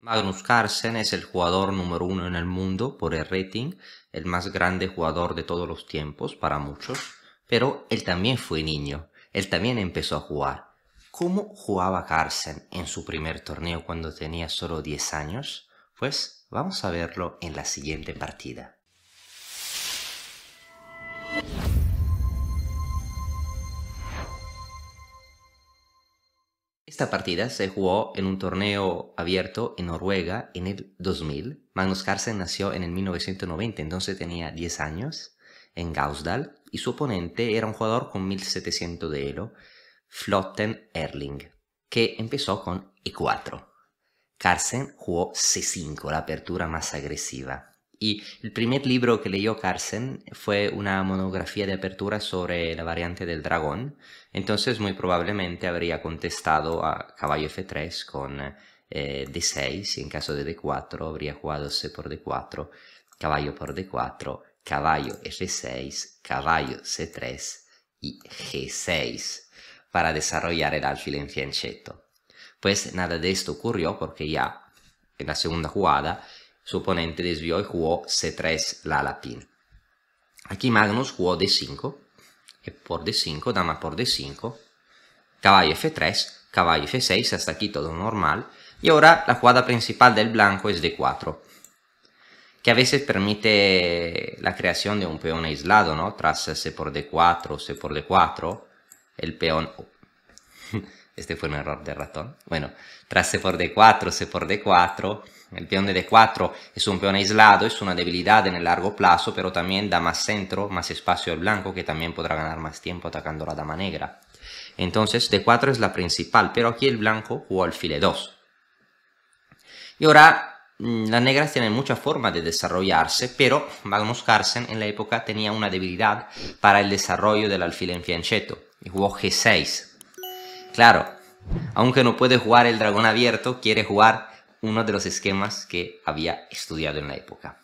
Magnus Carlsen es el jugador número uno en el mundo por el rating, el más grande jugador de todos los tiempos para muchos, pero él también fue niño, él también empezó a jugar. ¿Cómo jugaba Carlsen en su primer torneo cuando tenía solo 10 años? Pues vamos a verlo en la siguiente partida. Esta partida se jugó en un torneo abierto en Noruega en el 2000. Magnus Carlsen nació en el 1990, entonces tenía 10 años, en Gausdal, y su oponente era un jugador con 1700 de elo, Flotten Erling, que empezó con E4. Carlsen jugó C5, la apertura más agresiva. Y el primer libro que leyó Carsen fue una monografía de apertura sobre la variante del dragón, entonces muy probablemente habría contestado a caballo F3 con eh, D6, y en caso de D4 habría jugado C por D4, caballo por D4, caballo F6, caballo C3 y G6 para desarrollar el alfil en fianchetto. Pues nada de esto ocurrió porque ya en la segunda jugada su oponente desvió y jugó C3 la latín Aquí Magnus jugó D5, eh, por D5, dama por D5, caballo F3, caballo F6, hasta aquí todo normal, y ahora la jugada principal del blanco es D4, que a veces permite la creación de un peón aislado, ¿no? Tras C por D4, C por D4, el peón este fue un error de ratón. Bueno, tras C por D4, C por D4. El peón de D4 es un peón aislado, es una debilidad en el largo plazo, pero también da más centro, más espacio al blanco, que también podrá ganar más tiempo atacando la dama negra. Entonces D4 es la principal, pero aquí el blanco jugó alfil 2 Y ahora mm, las negras tienen mucha forma de desarrollarse, pero Magnus Carlsen en la época tenía una debilidad para el desarrollo del alfil en fianchetto y jugó G6. Claro, aunque no puede jugar el dragón abierto, quiere jugar uno de los esquemas que había estudiado en la época.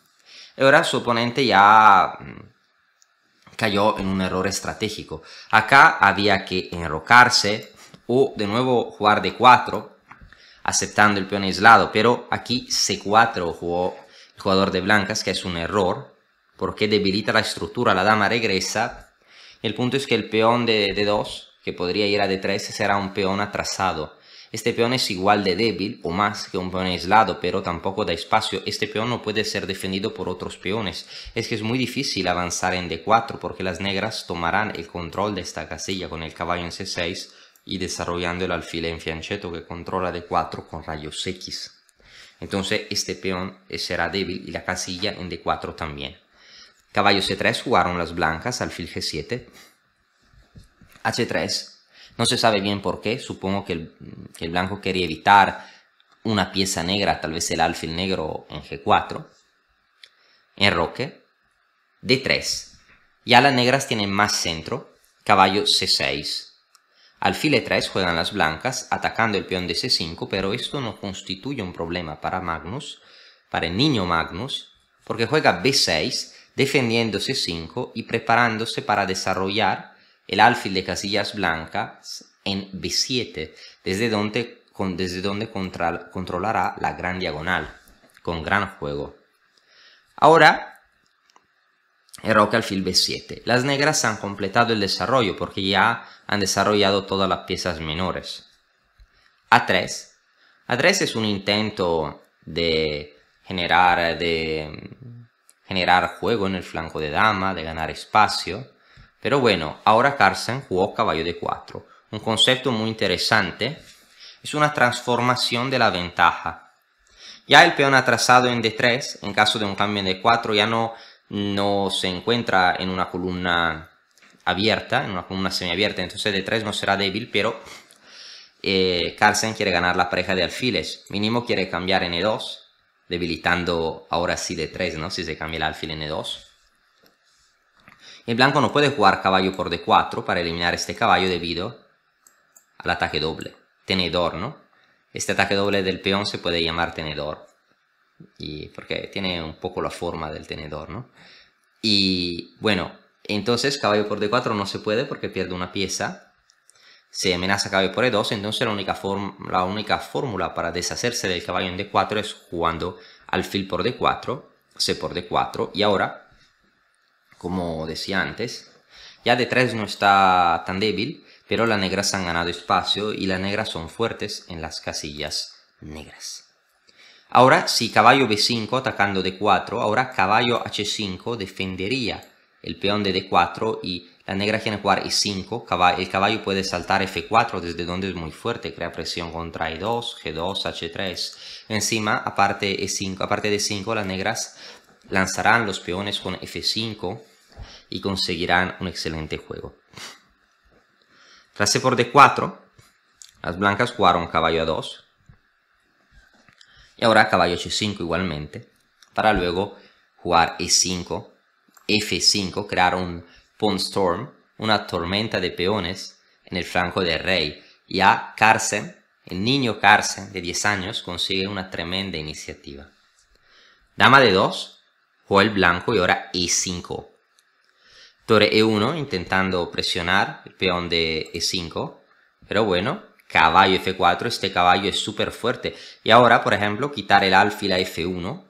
Ahora su oponente ya mm, cayó en un error estratégico. Acá había que enrocarse o de nuevo jugar de 4 aceptando el peón aislado, pero aquí C4 jugó el jugador de blancas, que es un error, porque debilita la estructura, la dama regresa. El punto es que el peón de, de 2 que podría ir a D3 será un peón atrasado. Este peón es igual de débil o más que un peón aislado, pero tampoco da espacio. Este peón no puede ser defendido por otros peones. Es que es muy difícil avanzar en D4 porque las negras tomarán el control de esta casilla con el caballo en C6 y desarrollando el alfil en fiancheto que controla D4 con rayos X. Entonces este peón será débil y la casilla en D4 también. Caballo C3 jugaron las blancas, alfil G7, H3. No se sabe bien por qué, supongo que el, blanco quería evitar una pieza negra, tal vez el alfil negro en G4. En roque. D3. Ya las negras tienen más centro. Caballo C6. Alfil E3 juegan las blancas, atacando el peón de C5, pero esto no constituye un problema para Magnus, para el niño Magnus, porque juega B6, defendiendo C5 y preparándose para desarrollar el alfil de casillas blancas en B7, desde donde, desde donde controlará la gran diagonal, con gran juego. Ahora, el roca alfil B7. Las negras han completado el desarrollo porque ya han desarrollado todas las piezas menores. A3. A3 es un intento de generar, de generar juego en el flanco de dama, de ganar espacio. Pero bueno, ahora Carlsen jugó caballo de 4, un concepto muy interesante. Es una transformación de la ventaja. Ya el peón atrasado en D3, en caso de un cambio en D4, ya no, no se encuentra en una columna abierta, en una columna semiabierta, entonces D3 no será débil, pero eh, Carlsen quiere ganar la pareja de alfiles. Mínimo quiere cambiar e 2 debilitando ahora sí D3, ¿no? Si se cambia el alfil N2. El blanco no puede jugar caballo por d4 para eliminar este caballo debido al ataque doble. Tenedor, ¿no? Este ataque doble del peón se puede llamar tenedor. Y porque tiene un poco la forma del tenedor, ¿no? Y bueno, entonces caballo por d4 no se puede porque pierde una pieza. Se amenaza caballo por e2, entonces la única, la única fórmula para deshacerse del caballo en d4 es jugando alfil por d4, c por d4 y ahora como decía antes. Ya de 3 no está tan débil, pero las negras han ganado espacio y las negras son fuertes en las casillas negras. Ahora, si caballo b5 atacando d4, ahora caballo h5 defendería el peón de d4 y la negra quiere jugar e5, el caballo puede saltar f4 desde donde es muy fuerte, crea presión contra e2, g2, h3. Encima, aparte, e5, aparte de 5, las negras lanzarán los peones con f5 y conseguirán un excelente juego. Frase por d4, las blancas jugaron caballo a 2 y ahora caballo c5 igualmente para luego jugar e5, f5, crear un pawn storm, una tormenta de peones en el flanco del rey. y a Carson, el niño Carson de 10 años, consigue una tremenda iniciativa. Dama de 2, juega el blanco y ahora e5 Torre E1 intentando presionar el peón de E5. Pero bueno, caballo F4, este caballo es súper fuerte. Y ahora, por ejemplo, quitar el alfil a F1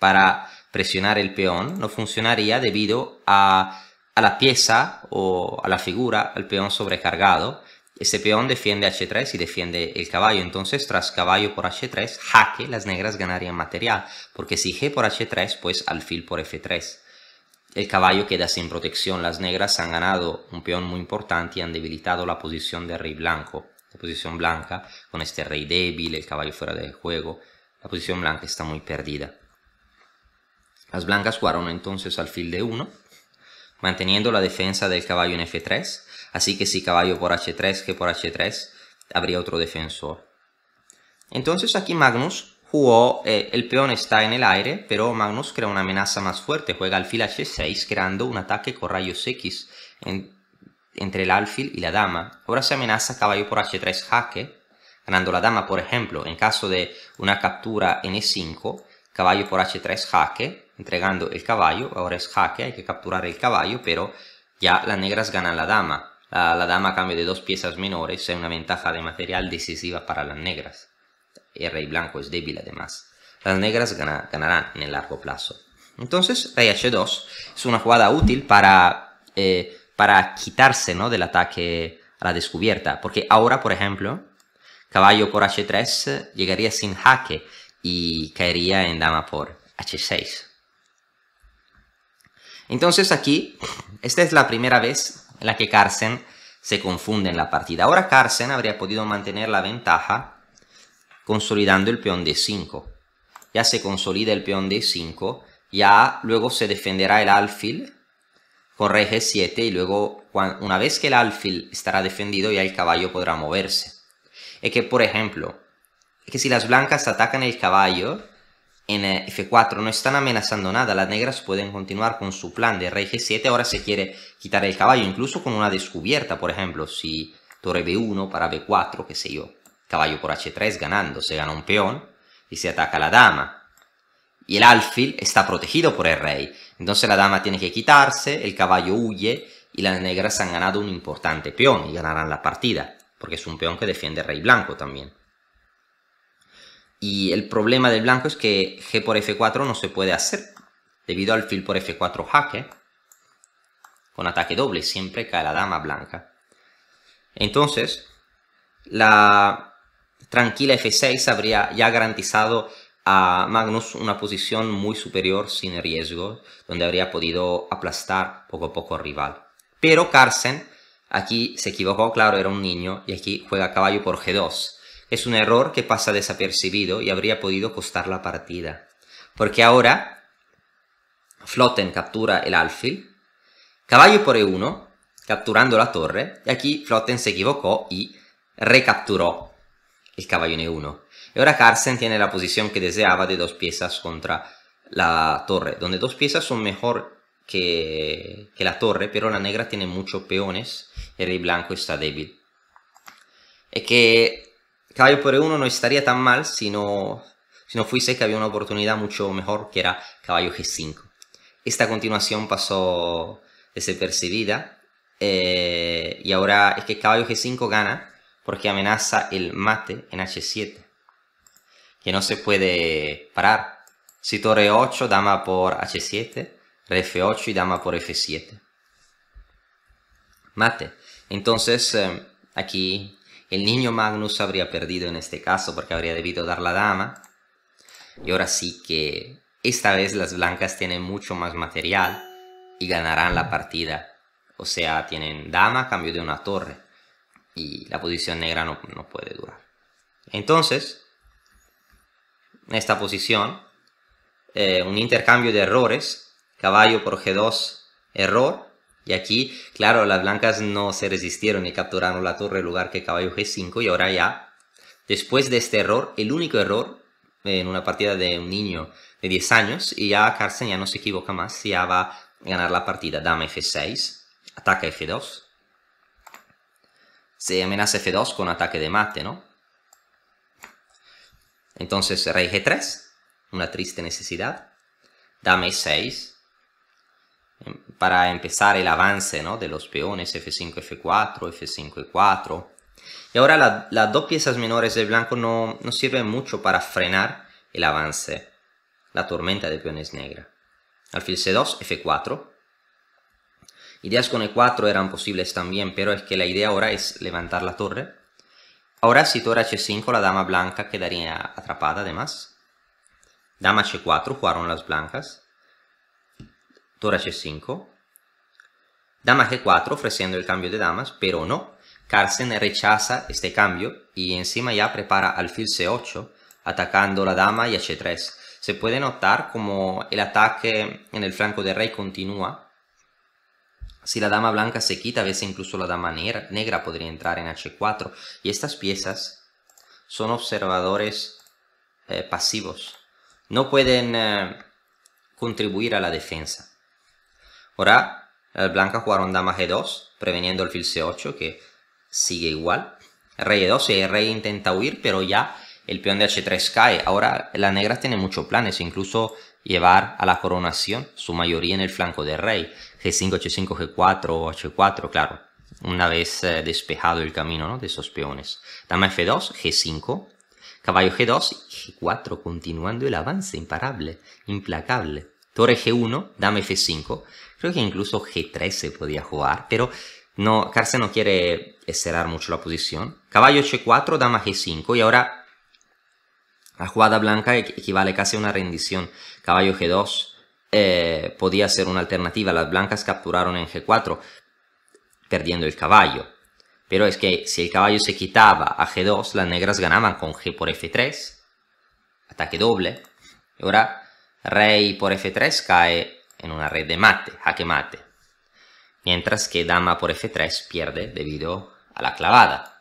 para presionar el peón no funcionaría debido a, la pieza o a la figura, al peón sobrecargado. Ese peón defiende H3 y defiende el caballo. Entonces, tras caballo por H3, jaque, las negras ganarían material. Porque si G por H3, pues alfil por F3. El caballo queda sin protección. Las negras han ganado un peón muy importante y han debilitado la posición del rey blanco. La posición blanca, con este rey débil, el caballo fuera del juego, la posición blanca está muy perdida. Las blancas jugaron entonces al fil de 1, manteniendo la defensa del caballo en f3, así que si caballo por h3, que por h3, habría otro defensor. Entonces aquí Magnus o eh, el peón está en el aire, pero Magnus crea una amenaza más fuerte, juega alfil h6 creando un ataque con rayos X entre el alfil y la dama. Ahora se amenaza caballo por h3 jaque, ganando la dama, por ejemplo, en caso de una captura en e5, caballo por h3 jaque, entregando el caballo, ahora es jaque, hay que capturar el caballo, pero ya las negras ganan la dama. La, la dama a cambio de dos piezas menores es una ventaja de material decisiva para las negras. El rey blanco es débil además. Las negras ganarán en el largo plazo. Entonces, rey h2 es una jugada útil para, eh, para quitarse ¿no? del ataque a la descubierta. Porque ahora, por ejemplo, caballo por h3 llegaría sin jaque y caería en dama por h6. Entonces aquí, esta es la primera vez en la que Carsen se confunde en la partida. Ahora Carson habría podido mantener la ventaja consolidando el peón de 5 Ya se consolida el peón de 5 ya luego se defenderá el alfil con rey g7 y luego una vez que el alfil estará defendido ya el caballo podrá moverse. Es que, por ejemplo, que si las blancas atacan el caballo en eh, f4 no están amenazando nada, las negras pueden continuar con su plan de rey g7, ahora se quiere quitar el caballo, incluso con una descubierta, por ejemplo, si torre b1 para b4, qué sé yo caballo por h3 ganando, se gana un peón y se ataca la dama. Y el alfil está protegido por el rey, entonces la dama tiene que quitarse, el caballo huye y las negras han ganado un importante peón y ganarán la partida, porque es un peón que defiende el rey blanco también. Y el problema del blanco es que g por f4 no se puede hacer, debido al fil por f4 jaque, con ataque doble, siempre cae la dama blanca. Entonces, la, tranquila F6 habría ya garantizado a Magnus una posición muy superior sin riesgo, donde habría podido aplastar poco a poco al rival. Pero Carlsen aquí se equivocó, claro, era un niño y aquí juega caballo por G2. Es un error que pasa desapercibido y habría podido costar la partida. Porque ahora Flotten captura el alfil, caballo por E1, capturando la torre, y aquí Flotten se equivocó y recapturó el caballo e 1 Y ahora Carlsen tiene la posición que deseaba de dos piezas contra la torre, donde dos piezas son mejor que, que la torre, pero la negra tiene muchos peones el rey blanco está débil. Es que caballo por E1 no estaría tan mal si no, si no fuese que había una oportunidad mucho mejor que era caballo G5. Esta continuación pasó desapercibida eh, y ahora es que caballo G5 gana porque amenaza el mate en h7, que no se puede parar. Si torre 8, dama por h7, rey f8 y dama por f7. Mate. Entonces, eh, aquí el niño Magnus habría perdido en este caso porque habría debido dar la dama. Y ahora sí que esta vez las blancas tienen mucho más material y ganarán la partida. O sea, tienen dama a cambio de una torre y la posición negra no, puede durar. Entonces, en esta posición, eh, un intercambio de errores, caballo por G2, error, y aquí, claro, las blancas no se resistieron y capturaron la torre en lugar que caballo G5 y ahora ya, después de este error, el único error en una partida de un niño de 10 años, y ya Carsten ya no se equivoca más, ya va a ganar la partida, dama F6, ataca F2, se amenaza F2 con ataque de mate, ¿no? Entonces rey G3, una triste necesidad. Dame 6 em, para empezar el avance de los peones F5, F4, F5, f 4 Y ahora las dos piezas menores de blanco no, no sirven mucho para frenar el avance, la tormenta de peones negra. Alfil C2, F4, Ideas con E4 eran posibles también, pero es que la idea ahora es levantar la torre. Ahora si torre H5 la dama blanca quedaría atrapada además. Dama H4 jugaron las blancas. Torre H5. Dama G4 ofreciendo el cambio de damas, pero no. Carlsen rechaza este cambio y encima ya prepara alfil C8 atacando la dama y H3. Se puede notar como el ataque en el flanco del rey continúa si la dama blanca se quita, a veces incluso la dama negra podría entrar en h4. Y estas piezas son observadores eh, pasivos. No pueden eh, contribuir a la defensa. Ahora, la blanca jugaron dama g2, preveniendo el fil c8, que sigue igual. Rey e2 y el rey intenta huir, pero ya el peón de h3 cae. Ahora la negra tiene muchos planes, incluso llevar a la coronación su mayoría en el flanco del rey. g5, h5, g4, h4, claro. Una vez eh, despejado el camino de esos peones. Dama f2, g5, caballo g2, g4, continuando el avance imparable, implacable. Torre g1, dame f5. Creo que incluso g3 se podía jugar, pero no, Carse no quiere cerrar mucho la posición. Caballo h4, dama g5 y ahora la jugada blanca equivale casi a una rendición. Caballo G2 eh, podía ser una alternativa. Las blancas capturaron en G4 perdiendo el caballo. Pero es que si el caballo se quitaba a G2, las negras ganaban con G por F3. Ataque doble. Y ahora rey por F3 cae en una red de mate, jaque mate. Mientras que dama por F3 pierde debido a la clavada.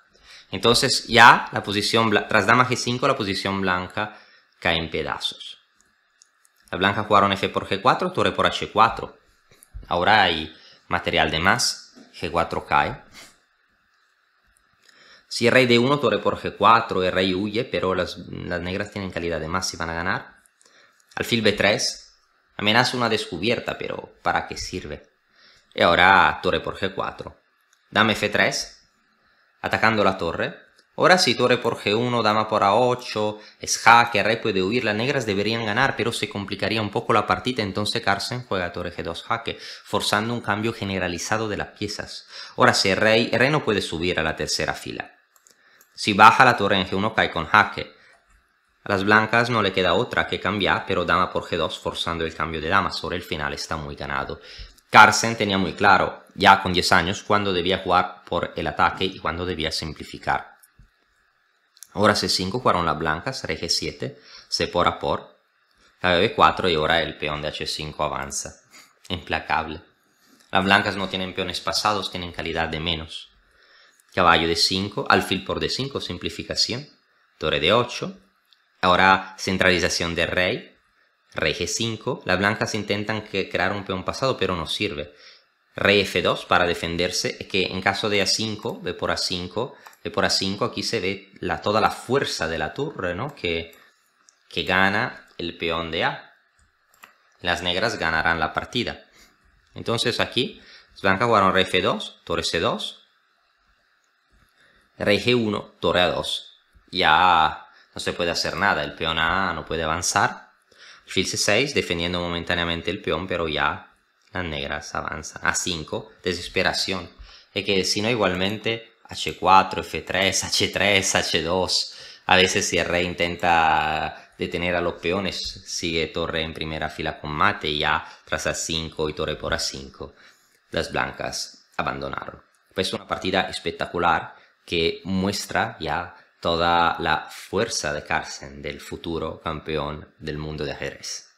Entonces ya la posición, tras dama g5, la posición blanca cae en pedazos. La blanca jugaron f por g4, torre por h4. Ahora hay material de más, g4 cae. Si rey de 1 torre por g4, el rey huye, pero las, las negras tienen calidad de más y van a ganar. Alfil b3, amenaza una descubierta, pero ¿para qué sirve? Y ahora torre por g4. Dame f3, atacando la torre. Ahora si torre por G1, dama por A8, es jaque, rey puede huir, las negras deberían ganar, pero se complicaría un poco la partida, entonces Carson juega torre G2 jaque, forzando un cambio generalizado de las piezas. Ahora si rey, rey no puede subir a la tercera fila. Si baja la torre en G1 cae con jaque. A las blancas no le queda otra que cambiar, pero dama por G2 forzando el cambio de dama, sobre el final está muy ganado. Carson tenía muy claro, ya con 10 años, cuándo debía jugar por el ataque y cuándo debía simplificar. Ahora C5 jugaron las blancas, rg 7 se por a por, caballo 4 y ahora el peón de H5 avanza. Implacable. Las blancas no tienen peones pasados, tienen calidad de menos. Caballo de 5 alfil por D5, simplificación. Torre de 8 ahora centralización de rey, Rey G5, las blancas intentan crear un peón pasado, pero no sirve. Rey F2 para defenderse, que en caso de A5, B por A5, B por A5, aquí se ve la, toda la fuerza de la torre, ¿no? Que, que gana el peón de A. Las negras ganarán la partida. Entonces aquí, las blancas jugaron Rey F2, Torre C2, Rey G1, Torre A2. Ya no se puede hacer nada, el peón A no puede avanzar Fil C6 defendiendo momentáneamente el peón, pero ya las negras avanzan. A5, desesperación. Es que si no igualmente H4, F3, H3, H2. A veces si el rey intenta detener a los peones, sigue torre en primera fila con mate ya tras A5 y torre por A5. Las blancas abandonaron. Pues una partida espectacular que muestra ya toda la fuerza de Carlsen del futuro campeón del mundo de ajedrez.